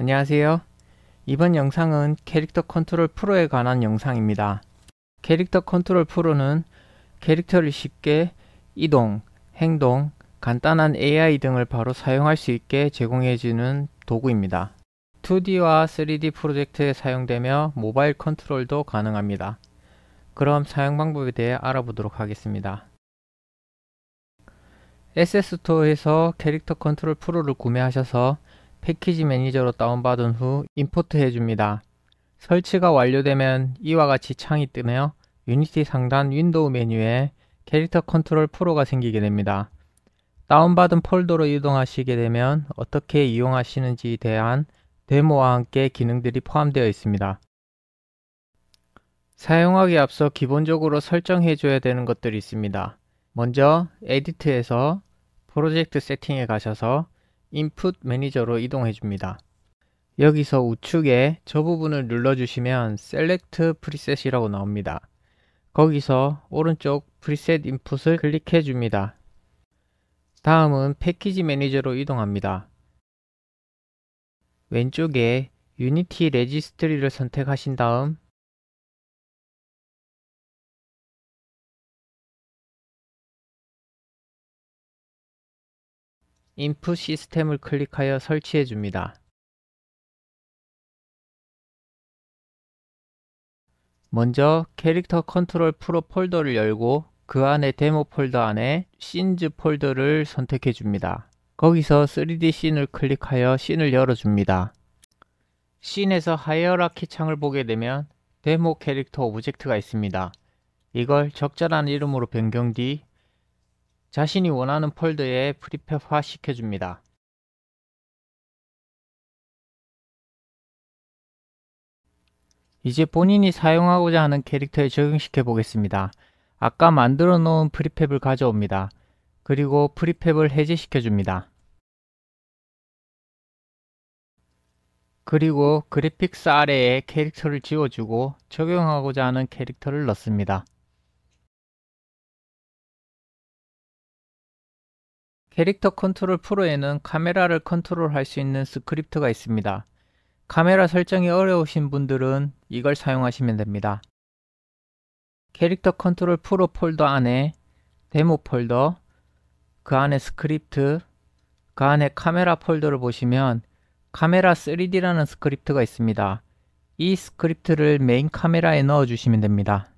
안녕하세요. 이번 영상은 캐릭터 컨트롤 프로에 관한 영상입니다. 캐릭터 컨트롤 프로는 캐릭터를 쉽게 이동, 행동, 간단한 AI 등을 바로 사용할 수 있게 제공해주는 도구입니다. 2D와 3D 프로젝트에 사용되며 모바일 컨트롤도 가능합니다. 그럼 사용 방법에 대해 알아보도록 하겠습니다. SS 스토어에서 캐릭터 컨트롤 프로를 구매하셔서 패키지 매니저로 다운받은 후 임포트 해줍니다. 설치가 완료되면 이와 같이 창이 뜨네요. 유니티 상단 윈도우 메뉴에 캐릭터 컨트롤 프로가 생기게 됩니다. 다운받은 폴더로 이동하시게 되면 어떻게 이용하시는지에 대한 데모와 함께 기능들이 포함되어 있습니다. 사용하기 앞서 기본적으로 설정해줘야 되는 것들이 있습니다. 먼저 에디트에서 프로젝트 세팅에 가셔서 i n p 인풋 매니저로 이동해 줍니다. 여기서 우측에 저 부분을 눌러주시면 select p r e s e t 이라고 나옵니다. 거기서 오른쪽 preset i n p u t 을 클릭해 줍니다. 다음은 패키지 매니저로 이동합니다. 왼쪽에 유니티 레지스트리를 선택하신 다음 인풋 시스템을 클릭하여 설치해 줍니다. 먼저 캐릭터 컨트롤 프로 폴더를 열고 그 안에 데모 폴더 안에 씬즈 폴더를 선택해 줍니다. 거기서 3D 씬을 클릭하여 씬을 열어줍니다. 씬에서 하이어라키 창을 보게 되면 데모 캐릭터 오브젝트가 있습니다. 이걸 적절한 이름으로 변경 뒤 자신이 원하는 폴더에 프리팹화 시켜줍니다. 이제 본인이 사용하고자 하는 캐릭터에 적용시켜 보겠습니다. 아까 만들어 놓은 프리팹을 가져옵니다. 그리고 프리팹을 해제시켜 줍니다. 그리고 그래픽스 아래에 캐릭터를 지워주고 적용하고자 하는 캐릭터를 넣습니다. 캐릭터 컨트롤 프로에는 카메라를 컨트롤할 수 있는 스크립트가 있습니다. 카메라 설정이 어려우신 분들은 이걸 사용하시면 됩니다. 캐릭터 컨트롤 프로 폴더 안에 데모 폴더, 그 안에 스크립트, 그 안에 카메라 폴더를 보시면 카메라 3D라는 스크립트가 있습니다. 이 스크립트를 메인 카메라에 넣어주시면 됩니다.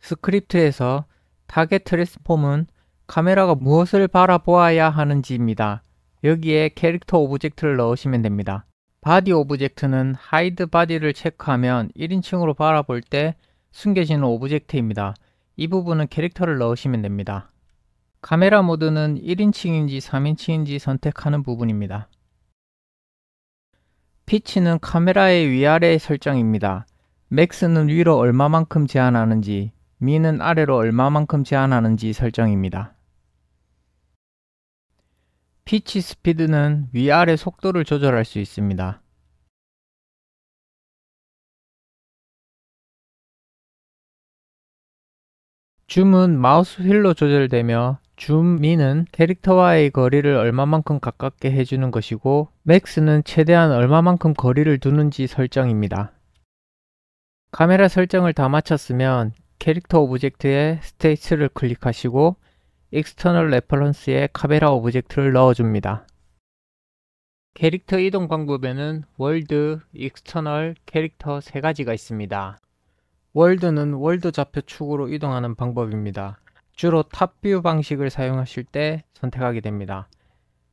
스크립트에서 타겟 트랜스폼은 카메라가 무엇을 바라보아야 하는지입니다. 여기에 캐릭터 오브젝트를 넣으시면 됩니다. 바디 오브젝트는 하이드 바디를 체크하면 1인칭으로 바라볼 때 숨겨지는 오브젝트입니다. 이 부분은 캐릭터를 넣으시면 됩니다. 카메라 모드는 1인칭인지 3인칭인지 선택하는 부분입니다. 피치는 카메라의 위아래 설정입니다. 맥스는 위로 얼마만큼 제한하는지, 미는 아래로 얼마만큼 제한하는지 설정입니다. 피치 스피드는 위아래 속도를 조절할 수 있습니다. 줌은 마우스 휠로 조절되며 줌 미는 캐릭터와의 거리를 얼마만큼 가깝게 해주는 것이고 맥스는 최대한 얼마만큼 거리를 두는지 설정입니다. 카메라 설정을 다 마쳤으면 캐릭터 오브젝트에 스테이츠를 클릭하시고 익스터널 레퍼런스에 카메라 오브젝트를 넣어줍니다. 캐릭터 이동 방법에는 월드, 익스터널, 캐릭터 세 가지가 있습니다. 월드는 월드 좌표 축으로 이동하는 방법입니다. 주로 탑뷰 방식을 사용하실 때 선택하게 됩니다.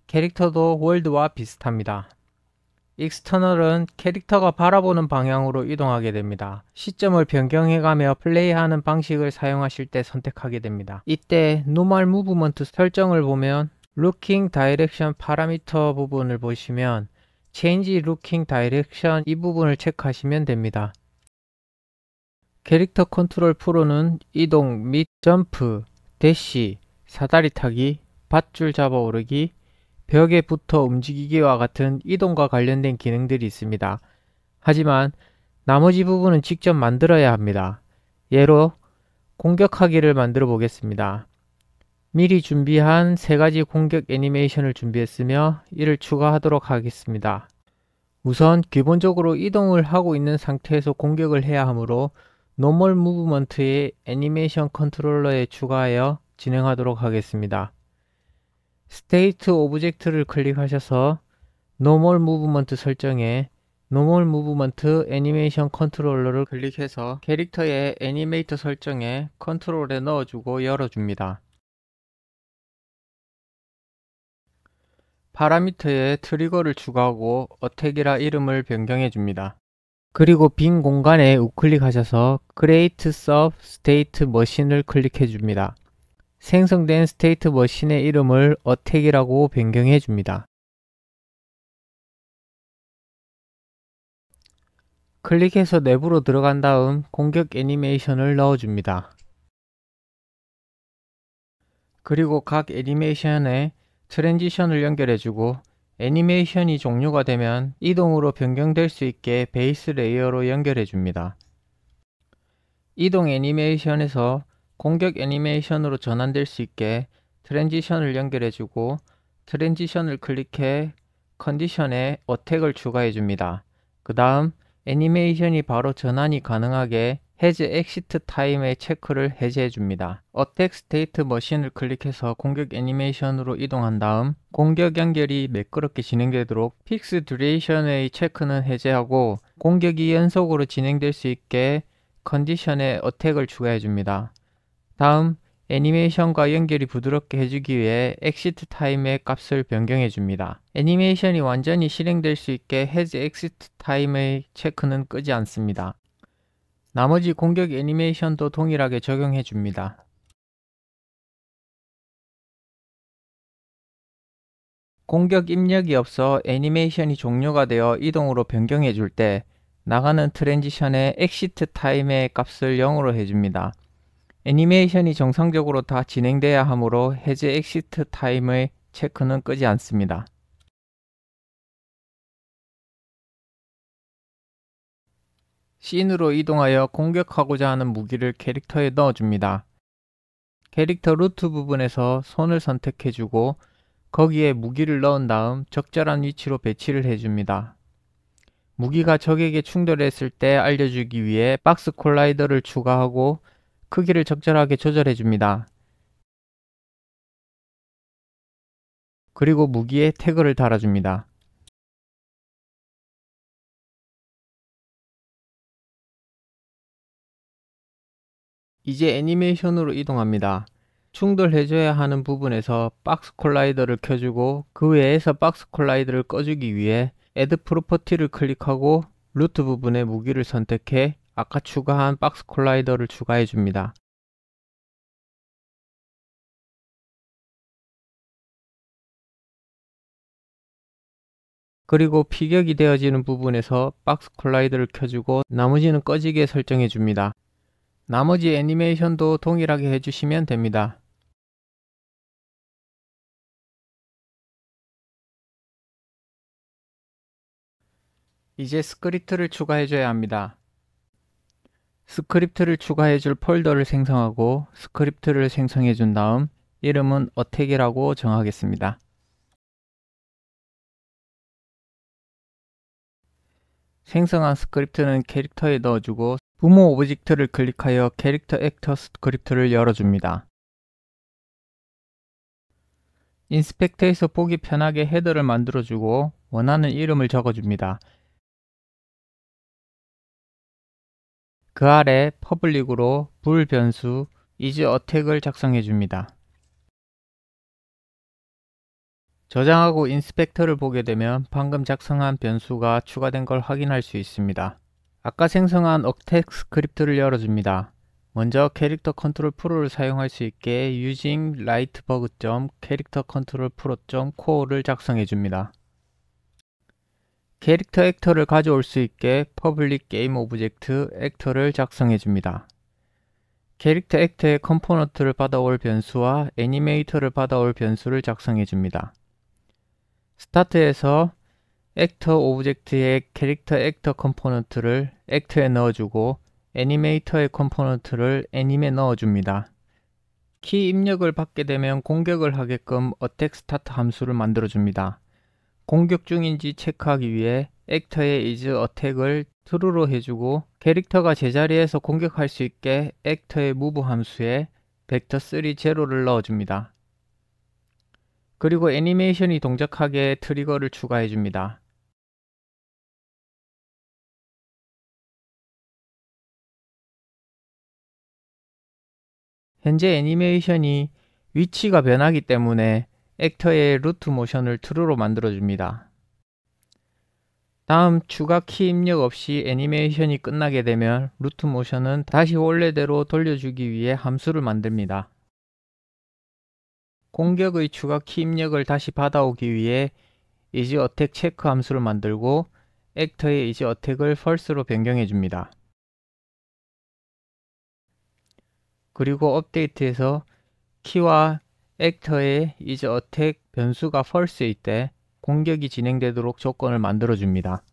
캐릭터도 월드와 비슷합니다. 익스터널은 캐릭터가 바라보는 방향으로 이동하게 됩니다. 시점을 변경해가며 플레이하는 방식을 사용하실 때 선택하게 됩니다. 이때 노멀 무브먼트 설정을 보면 루킹 다이렉션 파라미터 부분을 보시면 Change Looking Direction 이 부분을 체크하시면 됩니다. 캐릭터 컨트롤 프로는 이동 및 점프, 대시, 사다리 타기, 밧줄 잡아오르기, 벽에 붙어 움직이기와 같은 이동과 관련된 기능들이 있습니다. 하지만 나머지 부분은 직접 만들어야 합니다. 예로 공격하기를 만들어 보겠습니다. 미리 준비한 세가지 공격 애니메이션을 준비했으며 이를 추가하도록 하겠습니다. 우선 기본적으로 이동을 하고 있는 상태에서 공격을 해야 하므로 노멀 무브먼트의 애니메이션 컨트롤러에 추가하여 진행하도록 하겠습니다. 스테이트 오브젝트를 클릭하셔서 노멀 무브먼트 설정에 노멀 무브먼트 애니메이션 컨트롤러를 클릭해서 캐릭터의 애니메이터 설정에 컨트롤에 넣어주고 열어줍니다. 파라미터에 트리거를 추가하고 어택이라 이름을 변경해 줍니다. 그리고 빈 공간에 우클릭하셔서 Create Sub State Machine을 클릭해 줍니다. 생성된 스테이트 머신의 이름을 어택이라고 변경해 줍니다. 클릭해서 내부로 들어간 다음 공격 애니메이션을 넣어줍니다. 그리고 각 애니메이션에 트랜지션을 연결해주고 애니메이션이 종료가 되면 이동으로 변경될 수 있게 베이스 레이어로 연결해줍니다. 이동 애니메이션에서 공격 애니메이션으로 전환될 수 있게 트랜지션을 연결해주고 트랜지션을 클릭해 컨디션에 어택을 추가해줍니다. 그 다음 애니메이션이 바로 전환이 가능하게 해제 엑시트 타임의 체크를 해제해줍니다. 어택 스테이트 머신을 클릭해서 공격 애니메이션으로 이동한 다음 공격 연결이 매끄럽게 진행되도록 픽스 듀레이션의 체크는 해제하고 공격이 연속으로 진행될 수 있게 컨디션에 어택을 추가해줍니다. 다음 애니메이션과 연결이 부드럽게 해주기 위해 엑시트 타임의 값을 변경해 줍니다. 애니메이션이 완전히 실행될 수 있게 해즈 엑시트 타임의 체크는 끄지 않습니다. 나머지 공격 애니메이션도 동일하게 적용해 줍니다. 공격 입력이 없어 애니메이션이 종료가 되어 이동으로 변경해 줄 때 나가는 트랜지션의 엑시트 타임의 값을 0으로 해줍니다. 애니메이션이 정상적으로 다 진행돼야 하므로 해제 엑시트 타임의 체크는 끄지 않습니다. 씬으로 이동하여 공격하고자 하는 무기를 캐릭터에 넣어줍니다. 캐릭터 루트 부분에서 손을 선택해주고 거기에 무기를 넣은 다음 적절한 위치로 배치를 해줍니다. 무기가 적에게 충돌했을 때 알려주기 위해 박스 콜라이더를 추가하고 크기를 그 적절하게 조절해 줍니다. 그리고 무기에 태그를 달아줍니다. 이제 애니메이션으로 이동합니다. 충돌해줘야 하는 부분에서 박스 콜라이더를 켜주고 그 외에서 박스 콜라이더를 꺼주기 위해 Add 프로퍼티를 클릭하고 루트 부분의 무기를 선택해 아까 추가한 박스 콜라이더를 추가해 줍니다. 그리고 피격이 되어지는 부분에서 박스 콜라이더를 켜주고 나머지는 꺼지게 설정해 줍니다. 나머지 애니메이션도 동일하게 해주시면 됩니다. 이제 스크립트를 추가해줘야 합니다. 스크립트를 추가해줄 폴더를 생성하고 스크립트를 생성해준 다음 이름은 어택이라고 정하겠습니다. 생성한 스크립트는 캐릭터에 넣어주고 부모 오브젝트를 클릭하여 캐릭터 액터 스크립트를 열어줍니다. 인스펙터에서 보기 편하게 헤더를 만들어주고 원하는 이름을 적어줍니다. 그 아래 퍼블릭으로 불 변수 isAttack을 작성해 줍니다. 저장하고 인스펙터를 보게 되면 방금 작성한 변수가 추가된 걸 확인할 수 있습니다. 아까 생성한 o c t 억택 스크립트를 열어줍니다. 먼저 캐릭터 컨트롤 프로를 사용할 수 있게 using lightbug.charactercontrolpro.core를 작성해 줍니다. 캐릭터 액터를 가져올 수 있게 퍼블릭 게임 오브젝트 액터를 작성해 줍니다. 캐릭터 액터의 컴포넌트를 받아올 변수와 애니메이터를 받아올 변수를 작성해 줍니다. 스타트에서 액터 오브젝트의 캐릭터 액터 컴포넌트를 액터에 넣어주고 애니메이터의 컴포넌트를 애님에 넣어줍니다. 키 입력을 받게 되면 공격을 하게끔 어택 스타트 함수를 만들어줍니다. 공격 중인지 체크하기 위해 액터의 is 어택을 true로 해주고 캐릭터가 제자리에서 공격할 수 있게 액터의 move 함수에 벡터3 제로를 넣어줍니다. 그리고 애니메이션이 동작하게 트리거를 추가해줍니다. 현재 애니메이션이 위치가 변하기 때문에 액터의 루트 모션을 true로 만들어줍니다. 다음 추가 키 입력 없이 애니메이션이 끝나게 되면 루트 모션은 다시 원래대로 돌려주기 위해 함수를 만듭니다. 공격의 추가 키 입력을 다시 받아오기 위해 isAttack 체크 함수를 만들고 액터의 isAttack을 false로 변경해 줍니다. 그리고 업데이트에서 키와 액터의 is attack 변수가 false일 때 공격이 진행되도록 조건을 만들어줍니다.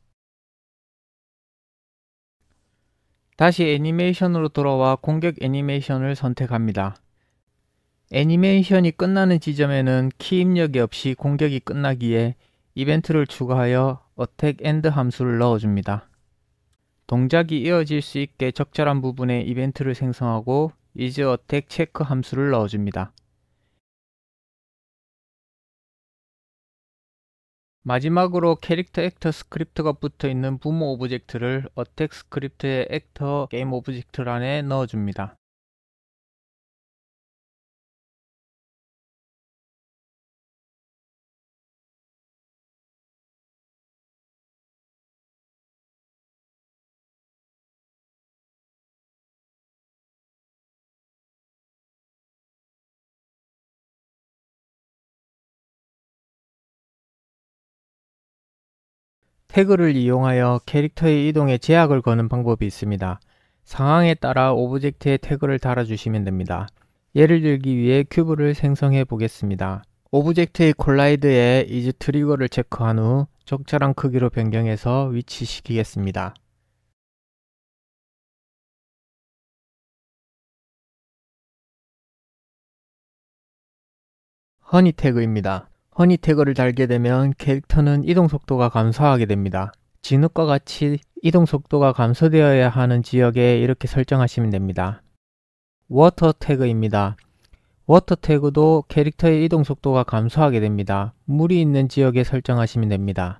다시 애니메이션으로 돌아와 공격 애니메이션을 선택합니다. 애니메이션이 끝나는 지점에는 키 입력이 없이 공격이 끝나기에 이벤트를 추가하여 어택 엔드 함수를 넣어줍니다. 동작이 이어질 수 있게 적절한 부분에 이벤트를 생성하고 is 어택 체크 함수를 넣어줍니다. 마지막으로 캐릭터 액터 스크립트가 붙어 있는 부모 오브젝트를 어택 스크립트의 액터 게임 오브젝트란에 넣어줍니다. 태그를 이용하여 캐릭터의 이동에 제약을 거는 방법이 있습니다. 상황에 따라 오브젝트에 태그를 달아주시면 됩니다. 예를 들기 위해 큐브를 생성해 보겠습니다. 오브젝트의 콜라이드에 이즈 트리거를 체크한 후 적절한 크기로 변경해서 위치시키겠습니다. 허니 태그입니다. 허니 태그를 달게 되면 캐릭터는 이동 속도가 감소하게 됩니다. 진흙과 같이 이동 속도가 감소되어야 하는 지역에 이렇게 설정하시면 됩니다. 워터 태그입니다. 워터 태그도 캐릭터의 이동 속도가 감소하게 됩니다. 물이 있는 지역에 설정하시면 됩니다.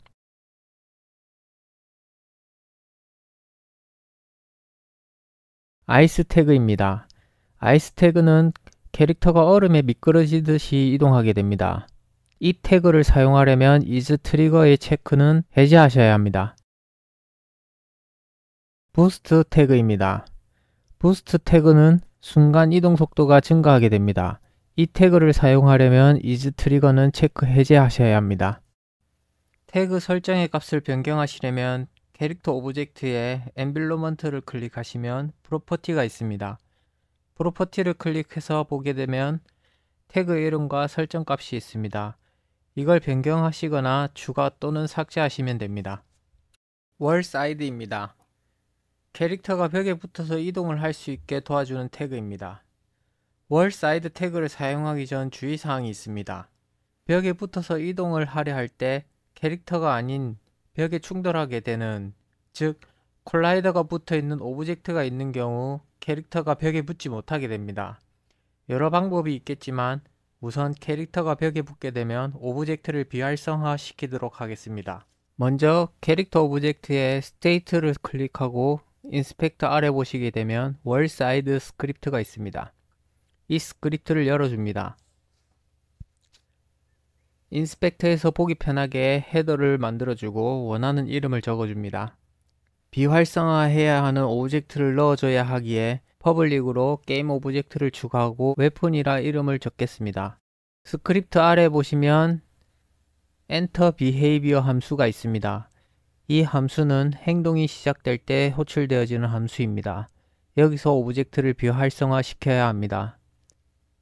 아이스 태그입니다. 아이스 태그는 캐릭터가 얼음에 미끄러지듯이 이동하게 됩니다. 이 태그를 사용하려면 is 트리거의 체크는 해제하셔야 합니다. boost 태그입니다. boost 태그는 순간 이동 속도가 증가하게 됩니다. 이 태그를 사용하려면 is 트리거는 체크 해제하셔야 합니다. 태그 설정의 값을 변경하시려면 캐릭터 오브젝트에 엔빌로먼트를 클릭하시면 프로퍼티가 있습니다. 프로퍼티를 클릭해서 보게 되면 태그 이름과 설정 값이 있습니다. 이걸 변경하시거나 추가 또는 삭제하시면 됩니다. 월 사이드입니다. 캐릭터가 벽에 붙어서 이동을 할 수 있게 도와주는 태그입니다. 월 사이드 태그를 사용하기 전 주의사항이 있습니다. 벽에 붙어서 이동을 하려 할 때 캐릭터가 아닌 벽에 충돌하게 되는 즉 콜라이더가 붙어있는 오브젝트가 있는 경우 캐릭터가 벽에 붙지 못하게 됩니다. 여러 방법이 있겠지만 우선 캐릭터가 벽에 붙게 되면 오브젝트를 비활성화시키도록 하겠습니다. 먼저 캐릭터 오브젝트의 스테이트를 클릭하고 인스펙터 아래 보시게 되면 월사이드 스크립트가 있습니다. 이 스크립트를 열어줍니다. 인스펙터에서 보기 편하게 헤더를 만들어주고 원하는 이름을 적어줍니다. 비활성화해야 하는 오브젝트를 넣어줘야 하기에 퍼블릭으로 게임 오브젝트를 추가하고 웹폰이라 이름을 적겠습니다. 스크립트 아래 보시면 enter behavior 함수가 있습니다. 이 함수는 행동이 시작될 때 호출되어지는 함수입니다. 여기서 오브젝트를 비활성화 시켜야 합니다.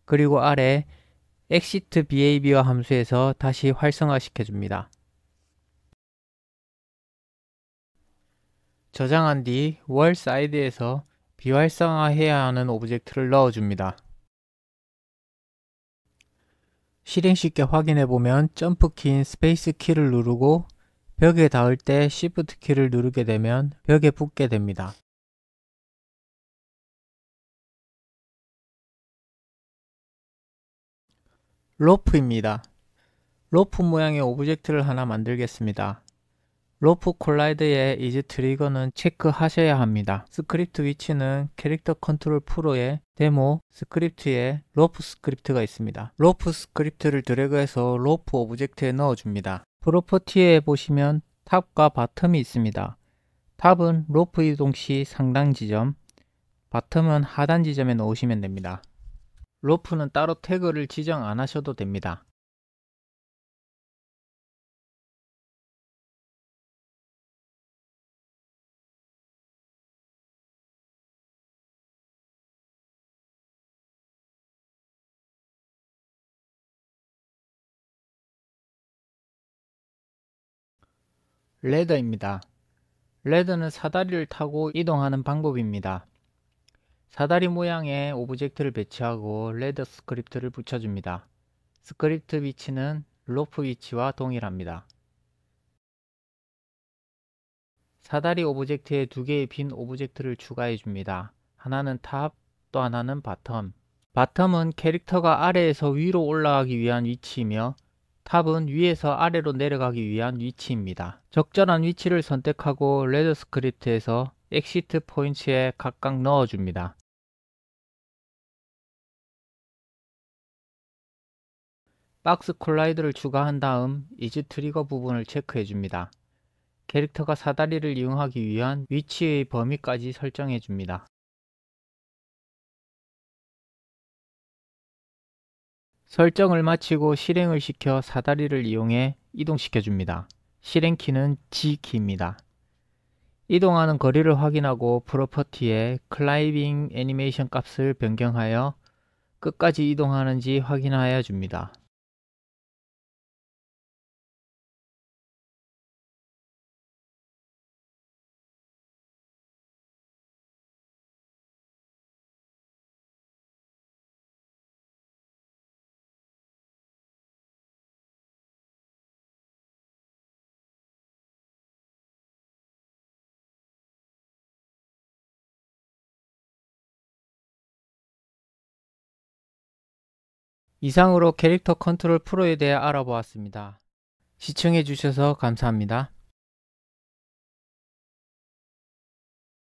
그리고 아래 exit behavior 함수에서 다시 활성화 시켜줍니다. 저장한 뒤월 사이드에서 비활성화해야 하는 오브젝트를 넣어줍니다. 실행 쉽게 확인해보면 점프키인 스페이스 키를 누르고 벽에 닿을 때 Shift 키를 누르게 되면 벽에 붙게 됩니다. 로프입니다. 로프 모양의 오브젝트를 하나 만들겠습니다. 로프 콜라이드의 이즈 트리거는 체크하셔야 합니다. 스크립트 위치는 캐릭터 컨트롤 프로의 데모 스크립트에 로프 스크립트가 있습니다. 로프 스크립트를 드래그해서 로프 오브젝트에 넣어줍니다. 프로퍼티에 보시면 탑과 바텀이 있습니다. 탑은 로프 이동 시 상당 지점, 바텀은 하단 지점에 넣으시면 됩니다. 로프는 따로 태그를 지정 안 하셔도 됩니다. 레더입니다. 레더는 사다리를 타고 이동하는 방법입니다. 사다리 모양의 오브젝트를 배치하고 레더 스크립트를 붙여줍니다. 스크립트 위치는 로프 위치와 동일합니다. 사다리 오브젝트에 두 개의 빈 오브젝트를 추가해 줍니다. 하나는 탑, 또 하나는 바텀. 바텀은 캐릭터가 아래에서 위로 올라가기 위한 위치이며 탑은 위에서 아래로 내려가기 위한 위치입니다. 적절한 위치를 선택하고 레드 스크립트에서 엑시트 포인트에 각각 넣어줍니다. 박스 콜라이드를 추가한 다음 이즈 트리거 부분을 체크해줍니다. 캐릭터가 사다리를 이용하기 위한 위치의 범위까지 설정해줍니다. 설정을 마치고 실행을 시켜 사다리를 이용해 이동시켜 줍니다. 실행키는 G키입니다. 이동하는 거리를 확인하고 프로퍼티에 클라이빙 애니메이션 값을 변경하여 끝까지 이동하는지 확인하여 줍니다. 이상으로 캐릭터 컨트롤 프로에 대해 알아보았습니다. 시청해주셔서 감사합니다.